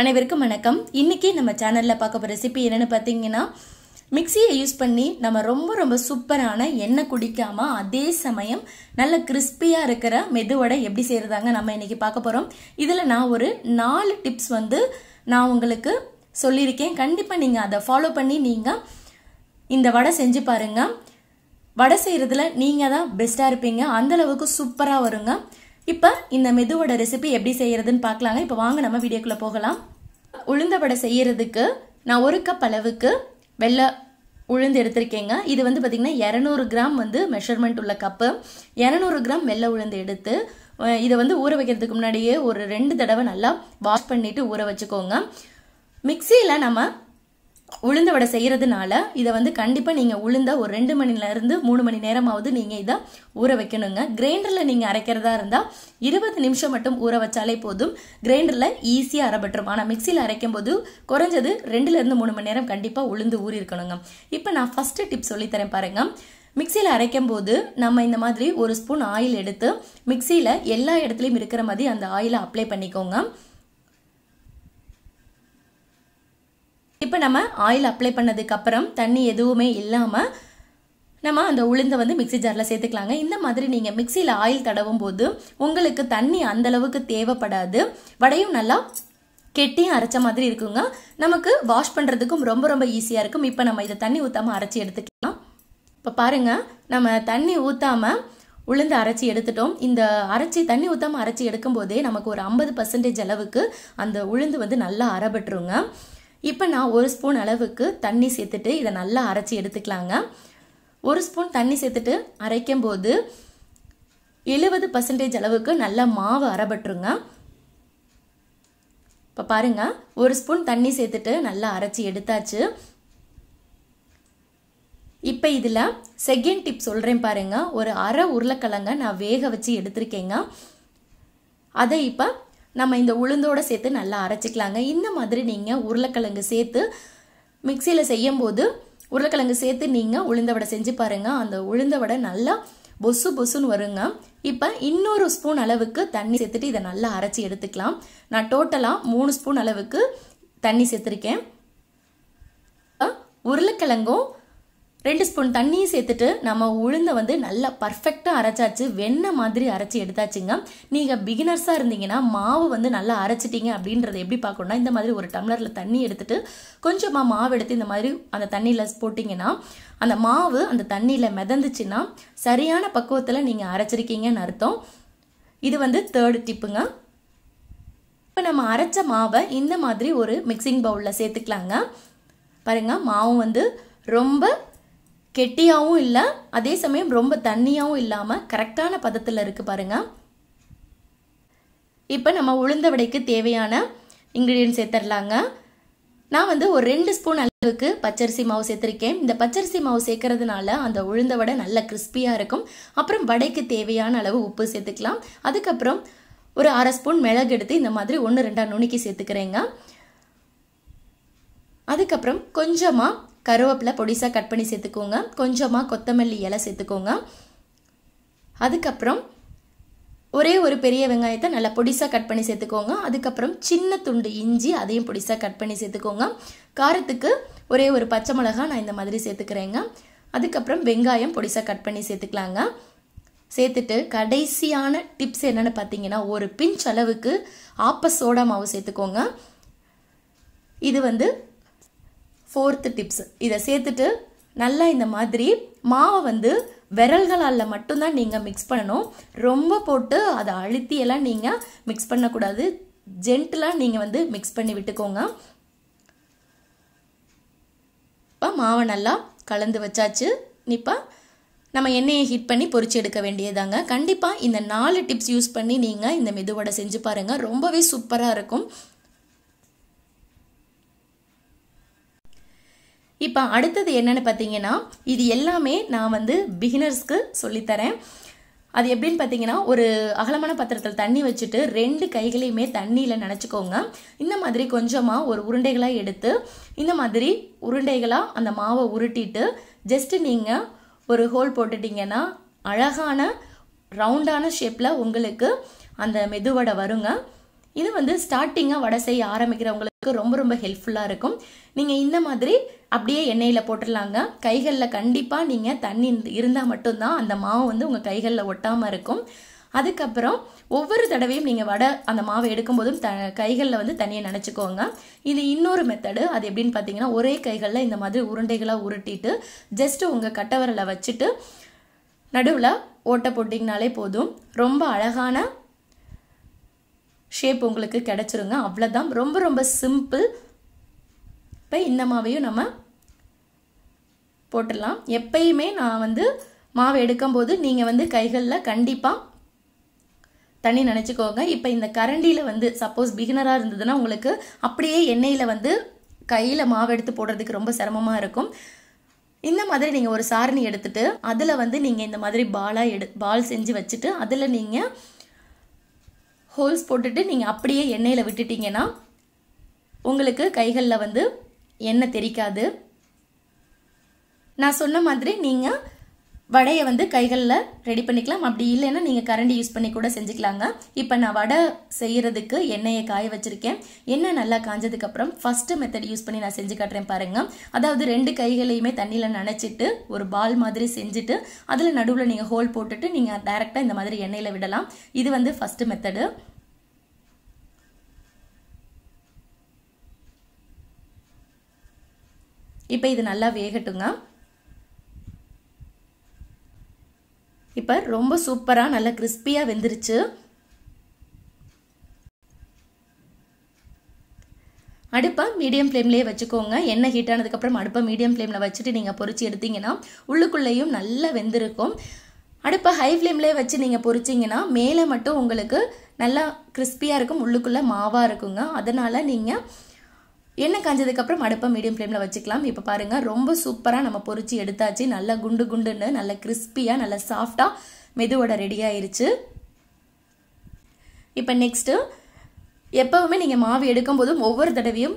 அனைவருக்கும் வணக்கம் இன்றைக்கி நம்ம சேனலில் பார்க்க போகிற ரெசிபி என்னென்னு பார்த்தீங்கன்னா மிக்சியை யூஸ் பண்ணி நம்ம ரொம்ப ரொம்ப சூப்பரான எண்ணெய் குடிக்காமல் அதே சமயம் நல்ல கிறிஸ்பியாக இருக்கிற மெதுவடை எப்படி செய்கிறதாங்க நம்ம இன்றைக்கி பார்க்க போகிறோம் இதில் நான் ஒரு நாலு டிப்ஸ் வந்து நான் உங்களுக்கு சொல்லியிருக்கேன் கண்டிப்பாக நீங்கள் அதை ஃபாலோ பண்ணி நீங்கள் இந்த வடை செஞ்சு பாருங்க வடை செய்கிறதுல நீங்கள் தான் பெஸ்ட்டாக இருப்பீங்க அந்தளவுக்கு சூப்பராக வருங்க இப்போ இந்த மெதுவோட ரெசிபி எப்படி செய்கிறதுன்னு பார்க்கலாங்க இப்போ வாங்க நம்ம வீடியோக்குள்ளே போகலாம் உளுந்த வடை செய்கிறதுக்கு நான் ஒரு கப் அளவுக்கு வெள்ளை உளுந்து எடுத்திருக்கேங்க இது வந்து பார்த்திங்கன்னா இரநூறு கிராம் வந்து மெஷர்மெண்ட் உள்ள கப்பு இரநூறு கிராம் வெள்ளை உளுந்து எடுத்து இதை வந்து ஊற வைக்கிறதுக்கு முன்னாடியே ஒரு ரெண்டு தடவை நல்லா வாஷ் பண்ணிவிட்டு ஊற வச்சுக்கோங்க மிக்சியில் நம்ம உளுந்த வடை செய்கிறதுனால இதை வந்து கண்டிப்பாக நீங்கள் உளுந்த ஒரு ரெண்டு மணிலேருந்து மூணு மணி நேரமாவது நீங்கள் இதை ஊற வைக்கணுங்க கிரைண்டரில் நீங்கள் அரைக்கிறதா இருந்தால் இருபது நிமிஷம் மட்டும் ஊற வச்சாலே போதும் கிரைண்டரில் ஈஸியாக அரைபட்டுரும் ஆனால் மிக்சியில் அரைக்கும் போது குறைஞ்சது ரெண்டுலேருந்து மூணு மணி நேரம் கண்டிப்பாக உளுந்து ஊறி இருக்கணுங்க இப்போ நான் ஃபஸ்ட்டு டிப் சொல்லித்தரேன் பாருங்கள் மிக்சியில் அரைக்கும் போது நம்ம இந்த மாதிரி ஒரு ஸ்பூன் ஆயில் எடுத்து மிக்சியில் எல்லா இடத்துலையும் இருக்கிற மாதிரி அந்த ஆயிலை அப்ளை பண்ணிக்கோங்க இப்போ நம்ம ஆயில் அப்ளை பண்ணதுக்கப்புறம் தண்ணி எதுவுமே இல்லாமல் நம்ம அந்த உளுந்தை வந்து மிக்சி ஜாரில் சேர்த்துக்கலாங்க இந்த மாதிரி நீங்கள் மிக்சியில் ஆயில் தடவும் போது உங்களுக்கு தண்ணி அந்தளவுக்கு தேவைப்படாது வடையும் நல்லா கெட்டியும் அரைச்ச மாதிரி இருக்குங்க நமக்கு வாஷ் பண்ணுறதுக்கும் ரொம்ப ரொம்ப ஈஸியாக இருக்கும் இப்போ நம்ம இதை தண்ணி ஊற்றாமல் அரைச்சி எடுத்துக்கலாம் இப்போ பாருங்கள் நம்ம தண்ணி ஊற்றாமல் உளுந்து அரைச்சி எடுத்துட்டோம் இந்த அரைச்சி தண்ணி ஊற்றாமல் அரைச்சி எடுக்கும் போதே நமக்கு ஒரு ஐம்பது பர்சன்டேஜ் அளவுக்கு அந்த உளுந்து வந்து நல்லா அரைபட்டுருங்க இப்போ நான் ஒரு ஸ்பூன் அளவுக்கு தண்ணி சேர்த்துட்டு இதை நல்லா அரைச்சி எடுத்துக்கலாங்க ஒரு ஸ்பூன் தண்ணி சேர்த்துட்டு அரைக்கும் போது எழுபது பர்சன்டேஜ் அளவுக்கு நல்லா மாவு அரைபட்டுருங்க இப்போ பாருங்கள் ஒரு ஸ்பூன் தண்ணி சேர்த்துட்டு நல்லா அரைச்சி எடுத்தாச்சு இப்போ இதில் செகண்ட் டிப் சொல்கிறேன் பாருங்கள் ஒரு அரை உருளைக்கிழங்க நான் வேக வச்சு எடுத்திருக்கேங்க அதை இப்போ நம்ம இந்த உளுந்தோடு சேர்த்து நல்லா அரைச்சிக்கலாங்க இந்த மாதிரி நீங்கள் உருளைக்கிழங்கு சேர்த்து மிக்சியில் போது உருளைக்கிழங்கு சேர்த்து நீங்கள் உளுந்த வடை செஞ்சு பாருங்கள் அந்த உளுந்த வடை நல்லா பொசு பொசுன்னு வருங்க இப்போ இன்னொரு ஸ்பூன் அளவுக்கு தண்ணி சேர்த்துட்டு இதை நல்லா அரைச்சி எடுத்துக்கலாம் நான் டோட்டலாக மூணு ஸ்பூன் அளவுக்கு தண்ணி சேர்த்துருக்கேன் உருளைக்கிழங்கும் ரெண்டு ஸ்பூன் தண்ணியும் சேர்த்துட்டு நம்ம உளுந்தை வந்து நல்லா பர்ஃபெக்டாக அரைச்சாச்சு வெண்ணெய் மாதிரி அரைச்சி எடுத்தாச்சுங்க நீங்கள் பிகினர்ஸாக இருந்தீங்கன்னா மாவு வந்து நல்லா அரைச்சிட்டிங்க அப்படின்றத எப்படி பார்க்கணும்னா இந்த மாதிரி ஒரு டம்ளரில் தண்ணி எடுத்துட்டு கொஞ்சமாக மாவு எடுத்து இந்த மாதிரி அந்த தண்ணியில் போட்டிங்கன்னா அந்த மாவு அந்த தண்ணியில் மிதந்துச்சுன்னா சரியான பக்குவத்தில் நீங்கள் அரைச்சிருக்கீங்கன்னு அர்த்தம் இது வந்து தேர்டு டிப்புங்க இப்போ நம்ம அரைச்ச மாவை இந்த மாதிரி ஒரு மிக்சிங் பவுலில் சேர்த்துக்கலாங்க பாருங்கள் மாவு வந்து ரொம்ப கெட்டியாகவும் இல்லை அதே சமயம் ரொம்ப தண்ணியாகவும் இல்லாமல் கரெக்டான பதத்தில் இருக்குது பாருங்கள் இப்போ நம்ம உளுந்த வடைக்கு தேவையான இன்க்ரீடியன்ட் சேர்த்துடலாங்க நான் வந்து ஒரு ரெண்டு ஸ்பூன் அளவுக்கு பச்சரிசி மாவு சேர்த்துருக்கேன் இந்த பச்சரிசி மாவு சேர்க்கறதுனால அந்த உளுந்த வடை நல்ல கிறிஸ்பியாக இருக்கும் அப்புறம் வடைக்கு தேவையான அளவு உப்பு சேர்த்துக்கலாம் அதுக்கப்புறம் ஒரு அரை ஸ்பூன் மிளகு எடுத்து இந்த மாதிரி ஒன்று ரெண்டாக நுணுக்கி சேர்த்துக்கிறேங்க அதுக்கப்புறம் கொஞ்சமாக கருவேப்பிலை பொடிசாக கட் பண்ணி சேர்த்துக்கோங்க கொஞ்சமாக கொத்தமல்லி இலை சேர்த்துக்கோங்க அதுக்கப்புறம் ஒரே ஒரு பெரிய வெங்காயத்தை நல்லா பொடிசாக கட் பண்ணி சேர்த்துக்கோங்க அதுக்கப்புறம் சின்ன துண்டு இஞ்சி அதையும் பொடிசாக கட் பண்ணி சேர்த்துக்கோங்க காரத்துக்கு ஒரே ஒரு பச்சை மிளகா நான் இந்த மாதிரி சேர்த்துக்கிறேங்க அதுக்கப்புறம் வெங்காயம் பொடிசாக கட் பண்ணி சேர்த்துக்கலாங்க சேர்த்துட்டு கடைசியான டிப்ஸ் என்னென்னு பார்த்தீங்கன்னா ஒரு பிஞ்ச் அளவுக்கு ஆப்ப சோடா மாவு சேர்த்துக்கோங்க இது வந்து ஃபோர்த்து டிப்ஸ் இதை சேர்த்துட்டு நல்லா இந்த மாதிரி மாவை வந்து விரல்களால் மட்டும்தான் நீங்கள் மிக்ஸ் பண்ணணும் ரொம்ப போட்டு அதை அழுத்தியெல்லாம் நீங்கள் மிக்ஸ் பண்ணக்கூடாது ஜென்டலாக நீங்கள் வந்து மிக்ஸ் பண்ணி விட்டுக்கோங்க இப்போ மாவை நல்லா கலந்து வச்சாச்சு இப்போ நம்ம எண்ணெயை ஹீட் பண்ணி பொறிச்சு எடுக்க வேண்டியதாங்க கண்டிப்பாக இந்த நாலு டிப்ஸ் யூஸ் பண்ணி நீங்கள் இந்த மெதுவடை செஞ்சு பாருங்கள் ரொம்பவே சூப்பராக இருக்கும் இப்போ அடுத்தது என்னென்னு பார்த்தீங்கன்னா இது எல்லாமே நான் வந்து பிகினர்ஸ்க்கு சொல்லித்தரேன் அது எப்படின்னு பார்த்தீங்கன்னா ஒரு அகலமான பாத்திரத்தில் தண்ணி வச்சுட்டு ரெண்டு கைகளையுமே தண்ணியில் நினச்சிக்கோங்க இந்த மாதிரி கொஞ்சமாக ஒரு உருண்டைகளாக எடுத்து இந்த மாதிரி உருண்டைகளாக அந்த மாவை உருட்டிட்டு ஜஸ்ட்டு நீங்கள் ஒரு ஹோல் போட்டுட்டிங்கன்னா அழகான ரவுண்டான ஷேப்பில் உங்களுக்கு அந்த மெதுவடை வருங்க இது வந்து ஸ்டார்டிங்காக வடை செய்ய ஆரம்பிக்கிறவங்களுக்கு ரொம்ப ரொம்ப ஹெல்ப்ஃபுல்லாக இருக்கும் நீங்கள் இந்த மாதிரி அப்படியே எண்ணெயில் போட்டுடலாங்க கைகளில் கண்டிப்பாக நீங்கள் தண்ணி இருந்தால் மட்டும்தான் அந்த மாவு வந்து உங்கள் கைகளில் ஒட்டாமல் இருக்கும் அதுக்கப்புறம் ஒவ்வொரு தடவையும் நீங்கள் வடை அந்த மாவை எடுக்கும்போதும் த கைகளில் வந்து தண்ணியை நினச்சிக்கோங்க இது இன்னொரு மெத்தடு அது எப்படின்னு பார்த்தீங்கன்னா ஒரே கைகளில் இந்த மாதிரி உருண்டைகளாக உருட்டிட்டு ஜஸ்ட் உங்கள் கட்டவரில் வச்சுட்டு நடுவில் ஓட்ட போட்டிங்கனாலே போதும் ரொம்ப அழகான ஷேப் உங்களுக்கு கிடச்சிருங்க அவ்வளோதான் ரொம்ப ரொம்ப சிம்பிள் இப்போ இந்த மாவையும் நம்ம போட்டுடலாம் எப்பயுமே நான் வந்து மாவு எடுக்கும்போது நீங்கள் வந்து கைகளில் கண்டிப்பாக தண்ணி நினச்சிக்கோங்க இப்போ இந்த கரண்டியில் வந்து சப்போஸ் பிகினராக இருந்ததுன்னா உங்களுக்கு அப்படியே எண்ணெயில் வந்து கையில் மாவு எடுத்து போடுறதுக்கு ரொம்ப சிரமமாக இருக்கும் இந்த மாதிரி நீங்கள் ஒரு சாரணி எடுத்துகிட்டு அதில் வந்து நீங்கள் இந்த மாதிரி பாலாக எடு பால் செஞ்சு வச்சுட்டு அதில் நீங்கள் ஹோல்ஸ் போட்டுட்டு நீங்கள் அப்படியே எண்ணெயில் விட்டுட்டிங்கன்னா உங்களுக்கு கைகளில் வந்து எண்ணெய் தெரிக்காது நான் சொன்ன மாதிரி நீங்கள் வடையை வந்து கைகளில் ரெடி பண்ணிக்கலாம் அப்படி இல்லைன்னா நீங்கள் கரண்டி யூஸ் பண்ணி கூட செஞ்சுக்கலாங்க இப்போ நான் வடை செய்கிறதுக்கு எண்ணெயை காய வச்சுருக்கேன் எண்ணெய் நல்லா காஞ்சதுக்கப்புறம் ஃபஸ்ட்டு மெத்தட் யூஸ் பண்ணி நான் செஞ்சு காட்டுறேன் பாருங்கள் அதாவது ரெண்டு கைகளையுமே தண்ணியில் நனைச்சிட்டு ஒரு பால் மாதிரி செஞ்சுட்டு அதில் நடுவில் நீங்கள் ஹோல் போட்டுட்டு நீங்கள் டைரெக்டாக இந்த மாதிரி எண்ணெயில் விடலாம் இது வந்து ஃபஸ்ட்டு மெத்தடு இப்போ இது நல்லா வேகட்டுங்க பேப்பர் ரொம்ப சூப்பராக நல்லா கிறிஸ்பியாக வெந்துருச்சு அடுப்பை மீடியம் ஃப்ளேம்லேயே வச்சுக்கோங்க எண்ணெய் ஹீட் ஆனதுக்கப்புறம் அடுப்பை மீடியம் ஃப்ளேமில் வச்சுட்டு நீங்கள் பொறிச்சு எடுத்தீங்கன்னா உள்ளுக்குள்ளேயும் நல்லா வெந்திருக்கும் அடுப்பை ஹை ஃப்ளேம்லேயே வச்சு நீங்கள் பொறிச்சிங்கன்னா மேலே மட்டும் உங்களுக்கு நல்லா கிறிஸ்பியாக இருக்கும் உள்ளுக்குள்ளே மாவாக இருக்குங்க அதனால் நீங்கள் எண்ணெய் காஞ்சதுக்கப்புறம் அடுப்பை மீடியம் ஃப்ளேமில் வச்சுக்கலாம் இப்போ பாருங்கள் ரொம்ப சூப்பராக நம்ம பொறிச்சு எடுத்தாச்சு நல்லா குண்டு குண்டுன்னு நல்ல கிறிஸ்பியாக நல்ல சாஃப்டாக மெதுவோட ரெடி ஆயிருச்சு இப்போ நெக்ஸ்ட்டு எப்போவுமே நீங்கள் மாவு எடுக்கும்போதும் ஒவ்வொரு தடவையும்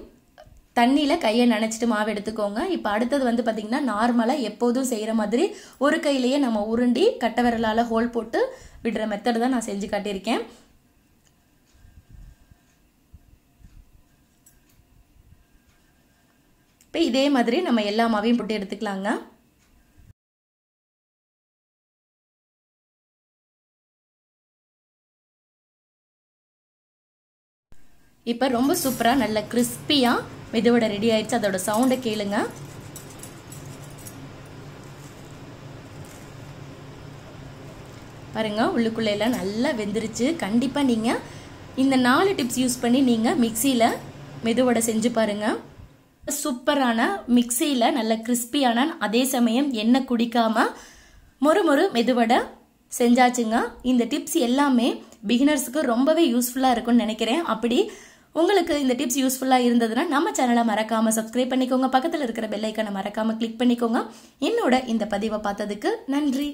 தண்ணியில் கையை நினச்சிட்டு மாவு எடுத்துக்கோங்க இப்போ அடுத்தது வந்து பார்த்திங்கன்னா நார்மலாக எப்போதும் செய்கிற மாதிரி ஒரு கையிலேயே நம்ம உருண்டி கட்டை விரலால் ஹோல் போட்டு விடுற மெத்தடு தான் நான் செஞ்சு காட்டியிருக்கேன் இப்போ இதே மாதிரி நம்ம எல்லா மாவையும் போட்டு எடுத்துக்கலாங்க இப்போ ரொம்ப சூப்பராக நல்ல கிறிஸ்பியாக மெதுவடை ரெடி ஆயிடுச்சு அதோட சவுண்டை கேளுங்க பாருங்க உள்ளுக்குள்ளே எல்லாம் நல்லா வெந்துருச்சு கண்டிப்பாக நீங்கள் இந்த நாலு டிப்ஸ் யூஸ் பண்ணி நீங்கள் மிக்சியில் மெதுவடை செஞ்சு பாருங்கள் சூப்பரான மிக்சியில் நல்ல கிறிஸ்பியான அதே சமயம் எண்ணெய் குடிக்காமல் மொறு மொறு மெதுவடை செஞ்சாச்சுங்க இந்த டிப்ஸ் எல்லாமே பிகினர்ஸுக்கு ரொம்பவே யூஸ்ஃபுல்லாக இருக்கும்னு நினைக்கிறேன் அப்படி உங்களுக்கு இந்த டிப்ஸ் யூஸ்ஃபுல்லாக இருந்ததுன்னா நம்ம சேனலை மறக்காமல் சப்ஸ்கிரைப் பண்ணிக்கோங்க பக்கத்தில் இருக்கிற பெல்லைக்கனை மறக்காமல் கிளிக் பண்ணிக்கோங்க என்னோட இந்த பதிவை பார்த்ததுக்கு நன்றி